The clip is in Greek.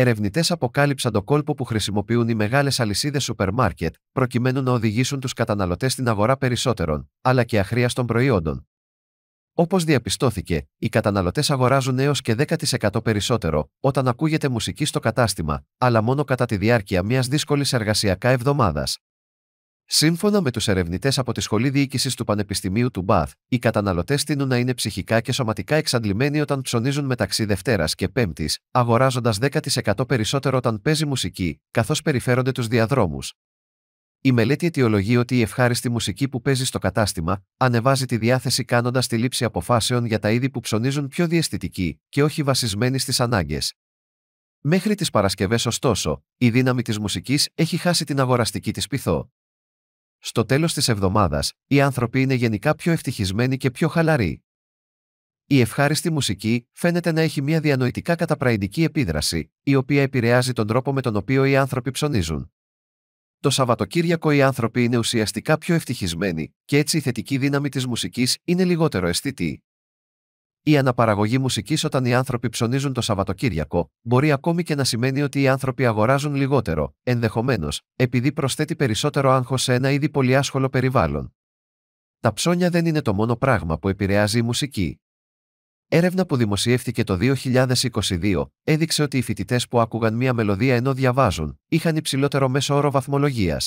ερευνητές αποκάλυψαν το κόλπο που χρησιμοποιούν οι μεγάλες αλυσίδες σούπερ μάρκετ προκειμένου να οδηγήσουν τους καταναλωτές στην αγορά περισσότερων, αλλά και αχρίαστων προϊόντων. Όπως διαπιστώθηκε, οι καταναλωτές αγοράζουν έως και 10% περισσότερο όταν ακούγεται μουσική στο κατάστημα, αλλά μόνο κατά τη διάρκεια μιας δύσκολης εργασιακά εβδομάδας. Σύμφωνα με τους ερευνητές από τη Σχολή Διοίκησης του Πανεπιστημίου του Μπαθ, οι καταναλωτές τείνουν να είναι ψυχικά και σωματικά εξαντλημένοι όταν ψωνίζουν μεταξύ Δευτέρας και Πέμπτης, αγοράζοντας 10% περισσότερο όταν παίζει μουσική, καθώς περιφέρονται τους διαδρόμους. Η μελέτη αιτιολογεί ότι η ευχάριστη μουσική που παίζει στο κατάστημα ανεβάζει τη διάθεση κάνοντας τη λήψη αποφάσεων για τα είδη που ψωνίζουν πιο διαστητική και όχι βασισμένη στις ανάγκες. Μέχρι τις Παρασκευές, ωστόσο, η δύναμη της μουσικής έχει χάσει την αγοραστική της πυθό στο τέλος της εβδομάδας, οι άνθρωποι είναι γενικά πιο ευτυχισμένοι και πιο χαλαροί. Η ευχάριστη μουσική φαίνεται να έχει μια διανοητικά καταπραϊντική επίδραση, η οποία επηρεάζει τον τρόπο με τον οποίο οι άνθρωποι ψωνίζουν. Το Σαββατοκύριακο οι άνθρωποι είναι ουσιαστικά πιο ευτυχισμένοι και έτσι η θετική δύναμη της μουσικής είναι λιγότερο αισθητή. Η αναπαραγωγή μουσικής όταν οι άνθρωποι ψωνίζουν το Σαββατοκύριακο μπορεί ακόμη και να σημαίνει ότι οι άνθρωποι αγοράζουν λιγότερο, ενδεχομένως, επειδή προσθέτει περισσότερο άγχος σε ένα ήδη πολύ άσχολο περιβάλλον. Τα ψώνια δεν είναι το μόνο πράγμα που επηρεάζει η μουσική. Έρευνα που δημοσιεύτηκε το 2022 έδειξε ότι οι φοιτητές που άκουγαν μία μελωδία ενώ διαβάζουν είχαν υψηλότερο μέσο όρο βαθμολογίας.